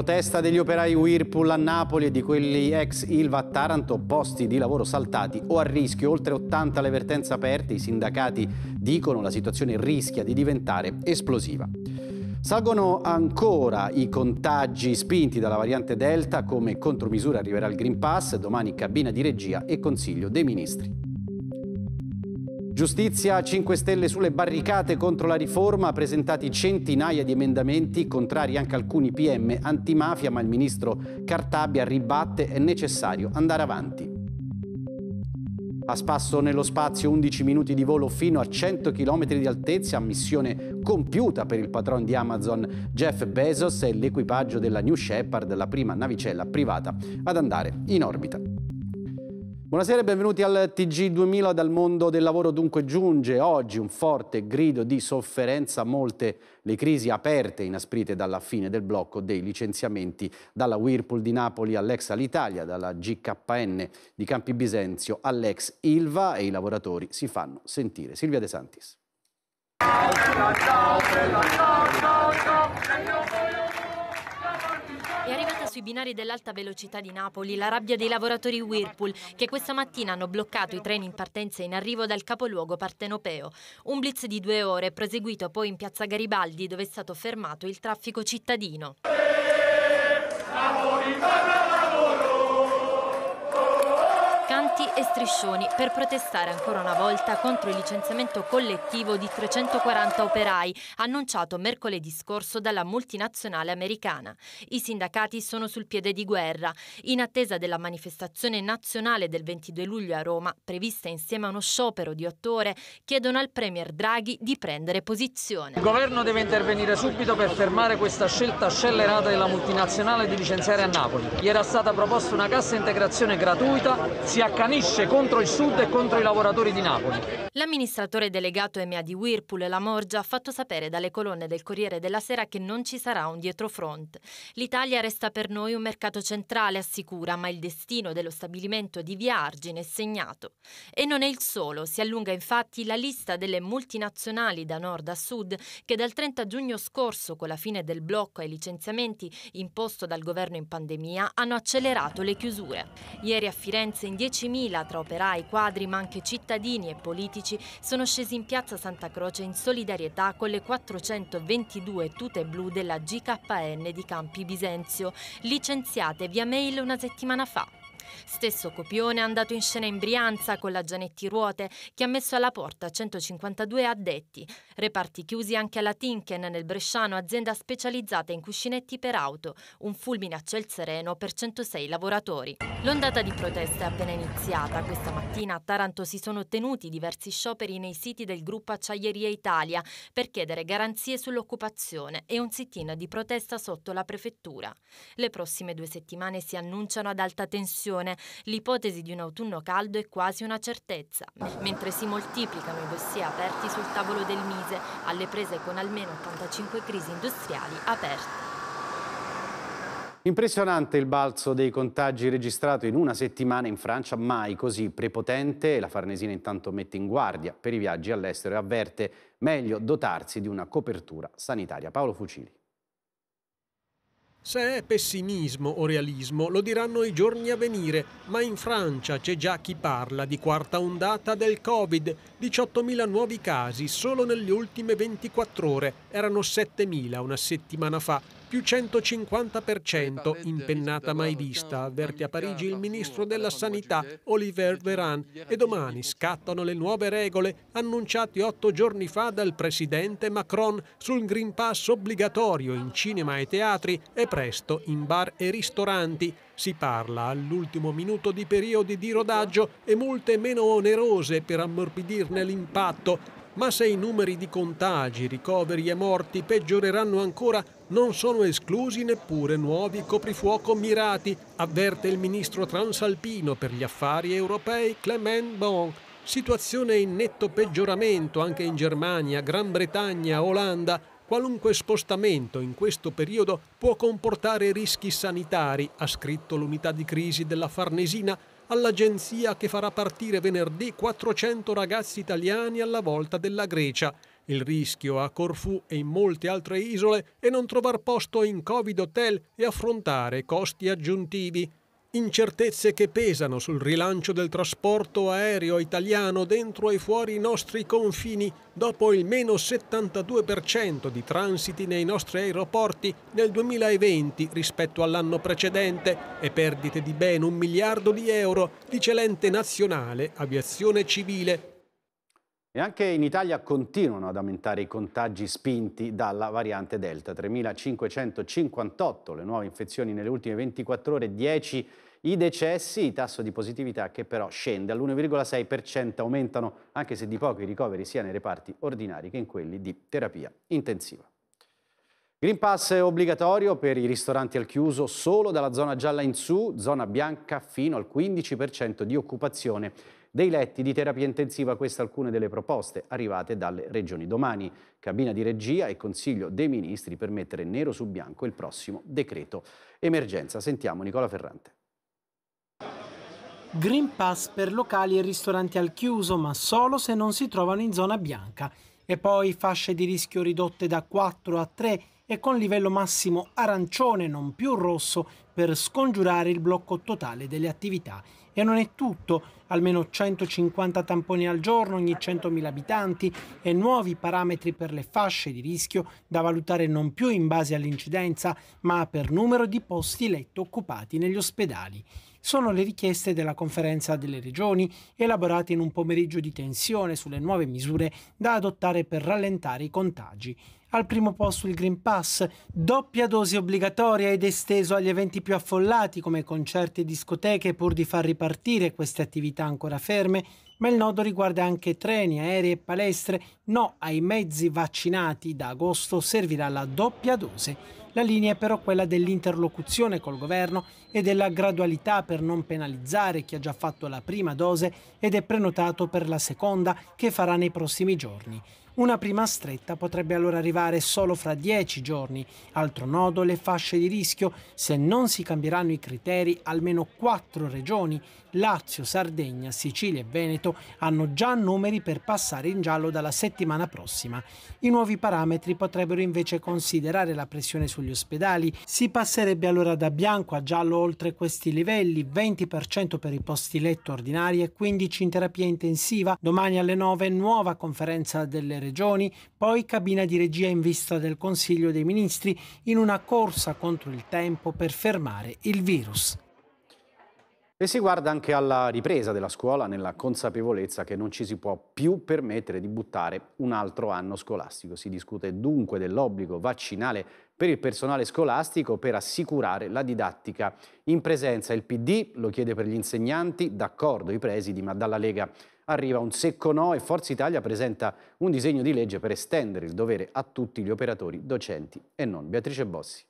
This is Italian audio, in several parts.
protesta degli operai Whirlpool a Napoli e di quelli ex Ilva a Taranto, posti di lavoro saltati o a rischio, oltre 80 le vertenze aperte, i sindacati dicono la situazione rischia di diventare esplosiva. Salgono ancora i contagi spinti dalla variante Delta, come contromisura arriverà il Green Pass, domani cabina di regia e Consiglio dei Ministri. Giustizia 5 Stelle sulle barricate contro la riforma, presentati centinaia di emendamenti, contrari anche alcuni PM antimafia, ma il ministro Cartabia ribatte è necessario andare avanti. A spasso nello spazio 11 minuti di volo fino a 100 km di altezza, missione compiuta per il patron di Amazon Jeff Bezos e l'equipaggio della New Shepard, la prima navicella privata ad andare in orbita. Buonasera e benvenuti al TG2000 dal mondo del lavoro dunque giunge oggi un forte grido di sofferenza, molte le crisi aperte inasprite dalla fine del blocco dei licenziamenti dalla Whirlpool di Napoli all'ex Alitalia, dalla GKN di Campi Bisenzio all'ex Ilva e i lavoratori si fanno sentire. Silvia De Santis sui binari dell'alta velocità di Napoli la rabbia dei lavoratori Whirlpool che questa mattina hanno bloccato i treni in partenza e in arrivo dal capoluogo partenopeo. Un blitz di due ore proseguito poi in piazza Garibaldi dove è stato fermato il traffico cittadino. Napoli, e striscioni per protestare ancora una volta contro il licenziamento collettivo di 340 operai, annunciato mercoledì scorso dalla multinazionale americana. I sindacati sono sul piede di guerra, in attesa della manifestazione nazionale del 22 luglio a Roma, prevista insieme a uno sciopero di otto ore, chiedono al Premier Draghi di prendere posizione. Il governo deve intervenire subito per fermare questa scelta scellerata della multinazionale di licenziare a Napoli. Gli era stata proposta una cassa integrazione gratuita, si accanisce agisce contro il Sud e contro i lavoratori di Napoli. L'amministratore delegato EMEA di Whirlpool, La Morgia, ha fatto sapere dalle colonne del Corriere della Sera che non ci sarà un dietrofront. L'Italia resta per noi un mercato centrale, assicura, ma il destino dello stabilimento di Via Argine è segnato. E non è il solo, si allunga infatti la lista delle multinazionali da nord a sud che dal 30 giugno scorso, con la fine del blocco ai licenziamenti imposto dal governo in pandemia, hanno accelerato le chiusure. Ieri a Firenze in 10.000 2000 tra operai, quadri ma anche cittadini e politici sono scesi in piazza Santa Croce in solidarietà con le 422 tute blu della GKN di Campi Bisenzio, licenziate via mail una settimana fa. Stesso copione è andato in scena in Brianza con la Gianetti Ruote, che ha messo alla porta 152 addetti. Reparti chiusi anche alla Tinken nel Bresciano, azienda specializzata in cuscinetti per auto. Un fulmine a ciel sereno per 106 lavoratori. L'ondata di protesta è appena iniziata. Questa mattina a Taranto si sono tenuti diversi scioperi nei siti del gruppo Acciaieria Italia per chiedere garanzie sull'occupazione e un sit-in di protesta sotto la prefettura. Le prossime due settimane si annunciano ad alta tensione stagione, l'ipotesi di un autunno caldo è quasi una certezza, mentre si moltiplicano i dossier aperti sul tavolo del Mise, alle prese con almeno 85 crisi industriali aperte. Impressionante il balzo dei contagi registrato in una settimana in Francia, mai così prepotente. La Farnesina intanto mette in guardia per i viaggi all'estero e avverte meglio dotarsi di una copertura sanitaria. Paolo Fucili. Se è pessimismo o realismo lo diranno i giorni a venire, ma in Francia c'è già chi parla di quarta ondata del Covid. 18.000 nuovi casi solo nelle ultime 24 ore, erano 7.000 una settimana fa più 150%, impennata mai vista, avverte a Parigi il ministro della Sanità Oliver Veran e domani scattano le nuove regole annunciate otto giorni fa dal presidente Macron sul Green Pass obbligatorio in cinema e teatri e presto in bar e ristoranti. Si parla all'ultimo minuto di periodi di rodaggio e multe meno onerose per ammorbidirne l'impatto ma se i numeri di contagi, ricoveri e morti peggioreranno ancora, non sono esclusi neppure nuovi coprifuoco mirati, avverte il ministro transalpino per gli affari europei Clement Bon. Situazione in netto peggioramento anche in Germania, Gran Bretagna, Olanda. Qualunque spostamento in questo periodo può comportare rischi sanitari, ha scritto l'unità di crisi della Farnesina all'agenzia che farà partire venerdì 400 ragazzi italiani alla volta della Grecia. Il rischio a Corfù e in molte altre isole è non trovar posto in Covid hotel e affrontare costi aggiuntivi. Incertezze che pesano sul rilancio del trasporto aereo italiano dentro e fuori i nostri confini dopo il meno 72% di transiti nei nostri aeroporti nel 2020 rispetto all'anno precedente e perdite di ben un miliardo di euro, dice l'ente nazionale Aviazione Civile e anche in Italia continuano ad aumentare i contagi spinti dalla variante Delta. 3.558 le nuove infezioni nelle ultime 24 ore, 10 i decessi, il tasso di positività che però scende all'1,6%, aumentano anche se di poco i ricoveri sia nei reparti ordinari che in quelli di terapia intensiva. Green Pass è obbligatorio per i ristoranti al chiuso solo dalla zona gialla in su, zona bianca fino al 15% di occupazione dei letti di terapia intensiva. Queste alcune delle proposte arrivate dalle regioni domani. Cabina di regia e Consiglio dei Ministri per mettere nero su bianco il prossimo decreto emergenza. Sentiamo Nicola Ferrante. Green Pass per locali e ristoranti al chiuso, ma solo se non si trovano in zona bianca. E poi fasce di rischio ridotte da 4 a 3 e con livello massimo arancione non più rosso per scongiurare il blocco totale delle attività. E non è tutto, almeno 150 tamponi al giorno ogni 100.000 abitanti e nuovi parametri per le fasce di rischio da valutare non più in base all'incidenza, ma per numero di posti letto occupati negli ospedali sono le richieste della conferenza delle regioni elaborate in un pomeriggio di tensione sulle nuove misure da adottare per rallentare i contagi. Al primo posto il Green Pass, doppia dose obbligatoria ed esteso agli eventi più affollati come concerti e discoteche pur di far ripartire queste attività ancora ferme, ma il nodo riguarda anche treni, aerei e palestre, no ai mezzi vaccinati, da agosto servirà la doppia dose. La linea è però quella dell'interlocuzione col governo e della gradualità per non penalizzare chi ha già fatto la prima dose ed è prenotato per la seconda che farà nei prossimi giorni. Una prima stretta potrebbe allora arrivare solo fra dieci giorni, altro nodo le fasce di rischio se non si cambieranno i criteri almeno quattro regioni, Lazio, Sardegna, Sicilia e Veneto hanno già numeri per passare in giallo dalla settimana prossima. I nuovi parametri potrebbero invece considerare la pressione sugli ospedali, si passerebbe allora da bianco a giallo oltre questi livelli, 20% per i posti letto ordinari e 15 in terapia intensiva. Domani alle 9 nuova conferenza delle regioni regioni, poi cabina di regia in vista del Consiglio dei Ministri in una corsa contro il tempo per fermare il virus. E si guarda anche alla ripresa della scuola nella consapevolezza che non ci si può più permettere di buttare un altro anno scolastico. Si discute dunque dell'obbligo vaccinale per il personale scolastico per assicurare la didattica in presenza. Il PD lo chiede per gli insegnanti, d'accordo i presidi, ma dalla Lega arriva un secco no e Forza Italia presenta un disegno di legge per estendere il dovere a tutti gli operatori, docenti e non. Beatrice Bossi.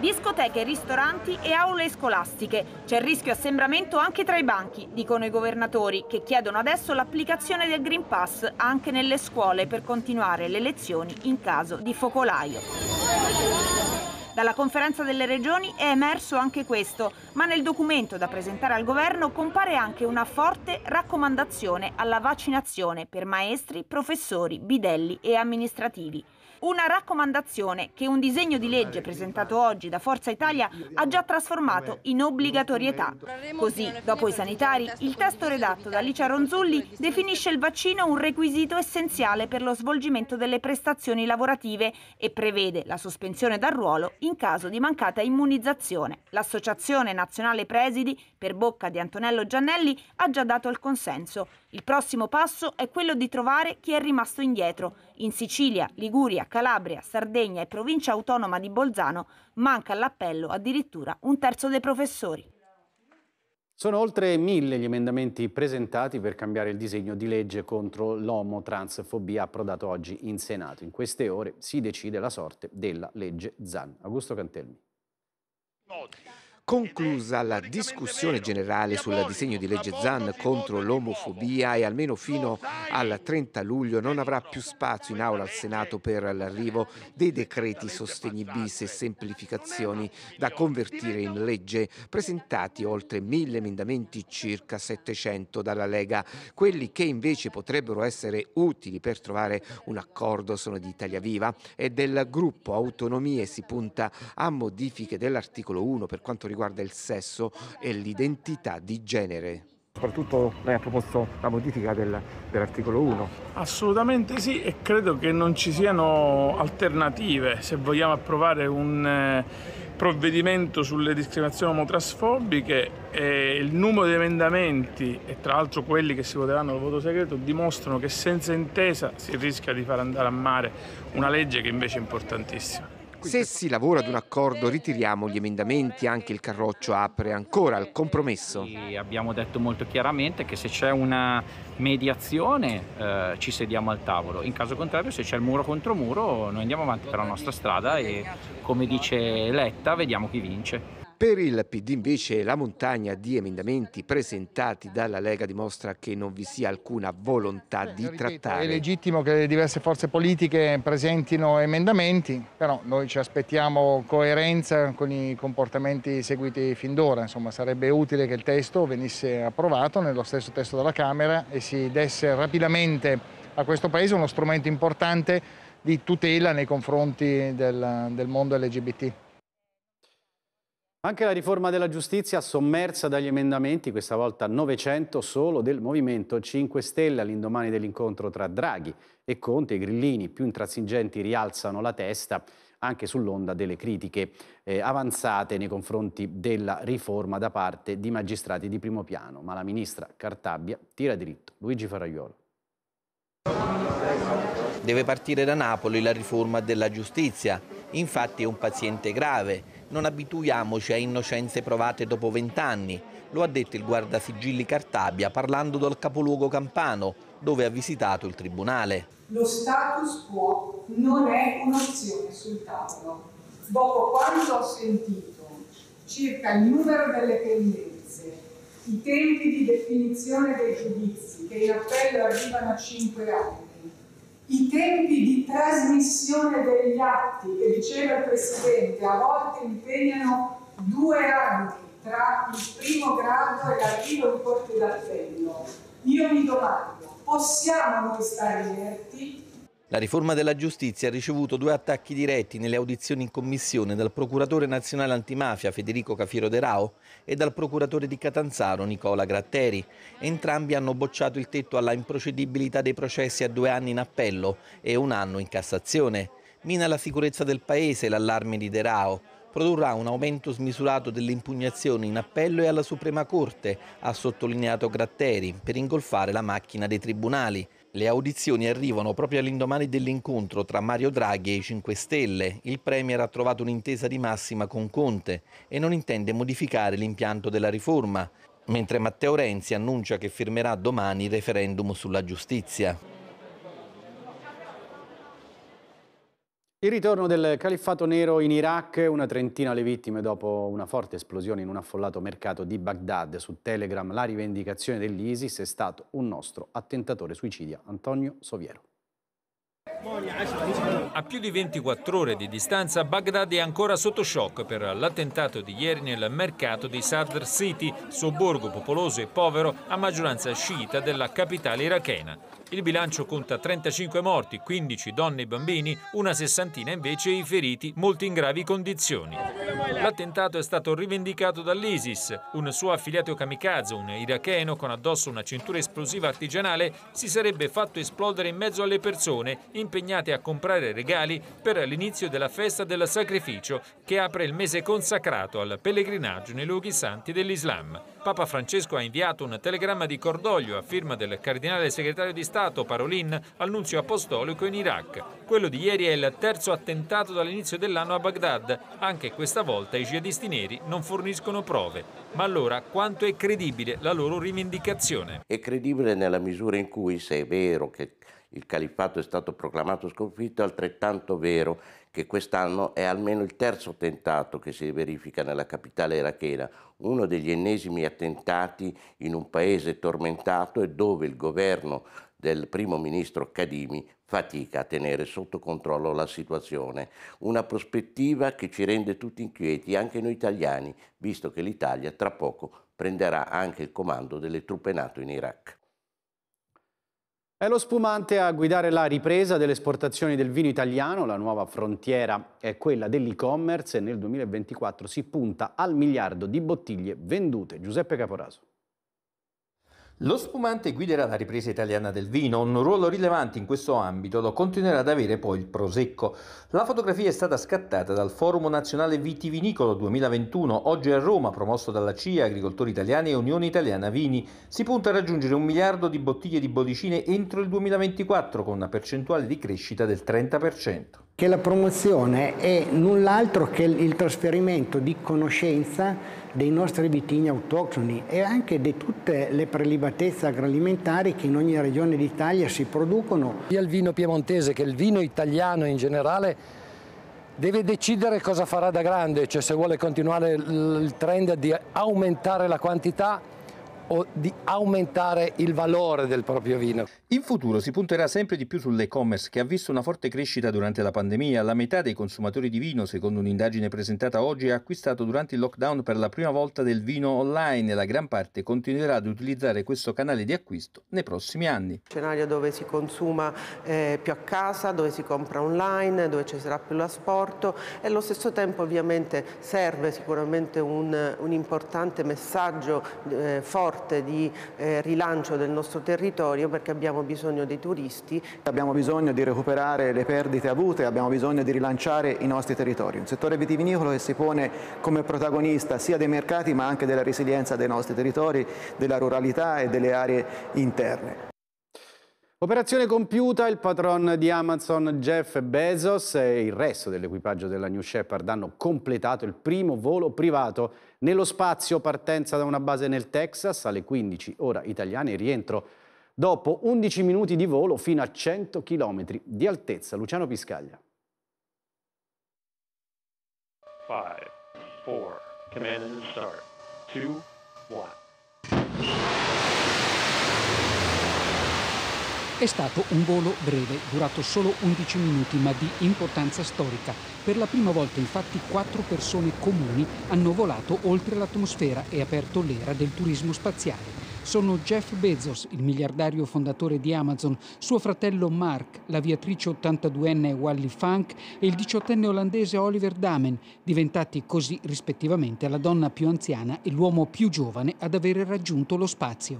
Discoteche, ristoranti e aule scolastiche. C'è il rischio assembramento anche tra i banchi, dicono i governatori, che chiedono adesso l'applicazione del Green Pass anche nelle scuole per continuare le lezioni in caso di focolaio. Dalla conferenza delle regioni è emerso anche questo, ma nel documento da presentare al governo compare anche una forte raccomandazione alla vaccinazione per maestri, professori, bidelli e amministrativi. Una raccomandazione che un disegno di legge presentato oggi da Forza Italia ha già trasformato in obbligatorietà. Così, dopo i sanitari, il testo redatto da Licia Ronzulli definisce il vaccino un requisito essenziale per lo svolgimento delle prestazioni lavorative e prevede la sospensione dal ruolo in caso di mancata immunizzazione. L'Associazione Nazionale Presidi, per bocca di Antonello Giannelli, ha già dato il consenso. Il prossimo passo è quello di trovare chi è rimasto indietro. In Sicilia, Liguria, Calabria, Sardegna e provincia autonoma di Bolzano manca all'appello addirittura un terzo dei professori. Sono oltre mille gli emendamenti presentati per cambiare il disegno di legge contro l'omotransfobia approdato oggi in Senato. In queste ore si decide la sorte della legge ZAN. Augusto Cantelmi. Conclusa la discussione generale sul disegno di legge Zan contro l'omofobia e almeno fino al 30 luglio non avrà più spazio in aula al Senato per l'arrivo dei decreti sostegni bis e semplificazioni da convertire in legge, presentati oltre mille emendamenti circa 700 dalla Lega. Quelli che invece potrebbero essere utili per trovare un accordo sono di Italia Viva e del gruppo Autonomie si punta a modifiche dell'articolo 1 per quanto riguarda riguarda il sesso e l'identità di genere. Soprattutto lei ha proposto la modifica del, dell'articolo 1. Assolutamente sì e credo che non ci siano alternative se vogliamo approvare un eh, provvedimento sulle discriminazioni omotrasfobiche eh, il numero di emendamenti e tra l'altro quelli che si voteranno al voto segreto dimostrano che senza intesa si rischia di far andare a mare una legge che invece è importantissima. Se si lavora ad un accordo ritiriamo gli emendamenti, anche il Carroccio apre ancora al compromesso. E abbiamo detto molto chiaramente che se c'è una mediazione eh, ci sediamo al tavolo, in caso contrario se c'è il muro contro muro noi andiamo avanti per la nostra strada e come dice Letta vediamo chi vince. Per il PD invece la montagna di emendamenti presentati dalla Lega dimostra che non vi sia alcuna volontà eh, di ripeto, trattare. È legittimo che le diverse forze politiche presentino emendamenti, però noi ci aspettiamo coerenza con i comportamenti seguiti fin d'ora. Insomma, sarebbe utile che il testo venisse approvato nello stesso testo della Camera e si desse rapidamente a questo Paese uno strumento importante di tutela nei confronti del, del mondo LGBT. Anche la riforma della giustizia sommersa dagli emendamenti, questa volta 900 solo del Movimento 5 Stelle all'indomani dell'incontro tra Draghi e Conte, i grillini più intransigenti rialzano la testa anche sull'onda delle critiche eh, avanzate nei confronti della riforma da parte di magistrati di primo piano, ma la ministra Cartabbia tira dritto. Luigi Faraiolo. Deve partire da Napoli la riforma della giustizia, infatti è un paziente grave non abituiamoci a innocenze provate dopo vent'anni, lo ha detto il guardasigilli Cartabia parlando dal capoluogo campano, dove ha visitato il tribunale. Lo status quo non è un'opzione sul tavolo. Dopo quanto ho sentito circa il numero delle pendenze, i tempi di definizione dei giudizi, che in appello arrivano a 5 anni, i tempi di trasmissione degli atti che diceva il Presidente a volte impegnano due anni tra il primo grado e l'arrivo in corte d'appello. Io mi domando, possiamo noi stare inerti? La riforma della giustizia ha ricevuto due attacchi diretti nelle audizioni in commissione dal procuratore nazionale antimafia Federico Cafiero De Rao e dal procuratore di Catanzaro Nicola Gratteri. Entrambi hanno bocciato il tetto alla improcedibilità dei processi a due anni in appello e un anno in Cassazione. Mina la sicurezza del Paese l'allarme di De Rao produrrà un aumento smisurato delle impugnazioni in appello e alla Suprema Corte, ha sottolineato Gratteri, per ingolfare la macchina dei tribunali. Le audizioni arrivano proprio all'indomani dell'incontro tra Mario Draghi e i 5 Stelle. Il Premier ha trovato un'intesa di massima con Conte e non intende modificare l'impianto della riforma, mentre Matteo Renzi annuncia che firmerà domani il referendum sulla giustizia. Il ritorno del califfato nero in Iraq, una trentina le vittime dopo una forte esplosione in un affollato mercato di Baghdad. Su Telegram la rivendicazione dell'ISIS è stato un nostro attentatore suicidio, Antonio Soviero. A più di 24 ore di distanza, Baghdad è ancora sotto shock per l'attentato di ieri nel mercato di Sadr City, sobborgo popoloso e povero a maggioranza sciita della capitale irachena. Il bilancio conta 35 morti, 15 donne e bambini, una sessantina invece i feriti, molti in gravi condizioni. L'attentato è stato rivendicato dall'ISIS. Un suo affiliato kamikaze, un iracheno con addosso una cintura esplosiva artigianale, si sarebbe fatto esplodere in mezzo alle persone impegnate a comprare regali per l'inizio della festa del sacrificio che apre il mese consacrato al pellegrinaggio nei luoghi santi dell'Islam. Papa Francesco ha inviato un telegramma di cordoglio a firma del cardinale segretario di Stato Parolin al nunzio apostolico in Iraq. Quello di ieri è il terzo attentato dall'inizio dell'anno a Baghdad. Anche questa volta i jihadisti neri non forniscono prove. Ma allora quanto è credibile la loro rivendicazione? È credibile nella misura in cui, se è vero che il califfato è stato proclamato sconfitto, è altrettanto vero che quest'anno è almeno il terzo attentato che si verifica nella capitale irachena, uno degli ennesimi attentati in un paese tormentato e dove il governo del primo ministro Kadimi fatica a tenere sotto controllo la situazione. Una prospettiva che ci rende tutti inquieti, anche noi italiani, visto che l'Italia tra poco prenderà anche il comando delle truppe NATO in Iraq. È lo spumante a guidare la ripresa delle esportazioni del vino italiano, la nuova frontiera è quella dell'e-commerce e nel 2024 si punta al miliardo di bottiglie vendute. Giuseppe Caporaso. Lo spumante guiderà la ripresa italiana del vino, un ruolo rilevante in questo ambito lo continuerà ad avere poi il Prosecco. La fotografia è stata scattata dal Forum Nazionale Vitivinicolo 2021, oggi a Roma, promosso dalla CIA, Agricoltori Italiani e Unione Italiana Vini. Si punta a raggiungere un miliardo di bottiglie di bodicine entro il 2024 con una percentuale di crescita del 30% che la promozione è null'altro che il trasferimento di conoscenza dei nostri vitigni autoctoni e anche di tutte le prelibatezze agroalimentari che in ogni regione d'Italia si producono. Sia il vino piemontese che il vino italiano in generale deve decidere cosa farà da grande, cioè se vuole continuare il trend di aumentare la quantità o di aumentare il valore del proprio vino. In futuro si punterà sempre di più sull'e-commerce che ha visto una forte crescita durante la pandemia. La metà dei consumatori di vino, secondo un'indagine presentata oggi, ha acquistato durante il lockdown per la prima volta del vino online e la gran parte continuerà ad utilizzare questo canale di acquisto nei prossimi anni. Scenario dove si consuma eh, più a casa, dove si compra online, dove ci sarà più l'asporto e allo stesso tempo ovviamente serve sicuramente un, un importante messaggio eh, forte di eh, rilancio del nostro territorio perché abbiamo abbiamo bisogno dei turisti. Abbiamo bisogno di recuperare le perdite avute, abbiamo bisogno di rilanciare i nostri territori. Un settore vitivinicolo che si pone come protagonista sia dei mercati ma anche della resilienza dei nostri territori, della ruralità e delle aree interne. Operazione compiuta, il patron di Amazon Jeff Bezos e il resto dell'equipaggio della New Shepard hanno completato il primo volo privato nello spazio, partenza da una base nel Texas alle 15 ora italiane, rientro Dopo 11 minuti di volo fino a 100 km di altezza, Luciano Piscaglia. 5, 4, command and start. 2, 1. È stato un volo breve, durato solo 11 minuti, ma di importanza storica. Per la prima volta infatti quattro persone comuni hanno volato oltre l'atmosfera e aperto l'era del turismo spaziale sono Jeff Bezos, il miliardario fondatore di Amazon, suo fratello Mark, l'aviatrice 82enne Wally Funk e il 18enne olandese Oliver Damen, diventati così rispettivamente la donna più anziana e l'uomo più giovane ad avere raggiunto lo spazio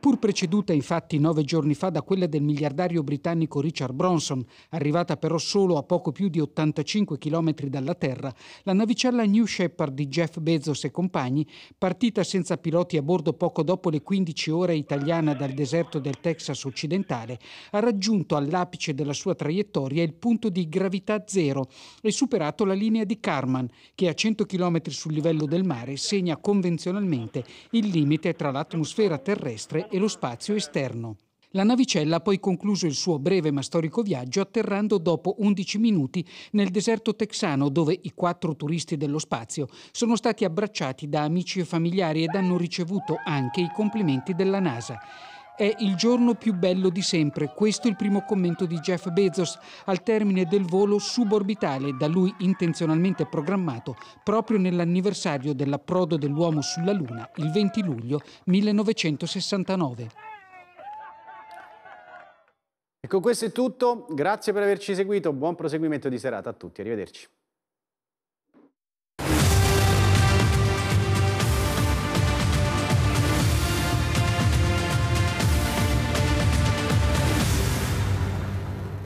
pur preceduta infatti nove giorni fa da quella del miliardario britannico Richard Bronson, arrivata però solo a poco più di 85 km dalla Terra, la navicella New Shepard di Jeff Bezos e compagni, partita senza piloti a bordo poco dopo le 15 ore italiana dal deserto del Texas occidentale, ha raggiunto all'apice della sua traiettoria il punto di gravità zero e superato la linea di Karman, che a 100 km sul livello del mare segna convenzionalmente il limite tra l'atmosfera terrestre e lo spazio esterno. La navicella ha poi concluso il suo breve ma storico viaggio atterrando dopo 11 minuti nel deserto texano dove i quattro turisti dello spazio sono stati abbracciati da amici e familiari ed hanno ricevuto anche i complimenti della NASA. È il giorno più bello di sempre, questo è il primo commento di Jeff Bezos al termine del volo suborbitale da lui intenzionalmente programmato proprio nell'anniversario dell'approdo dell'uomo sulla Luna, il 20 luglio 1969. Ecco questo è tutto, grazie per averci seguito, buon proseguimento di serata a tutti, arrivederci.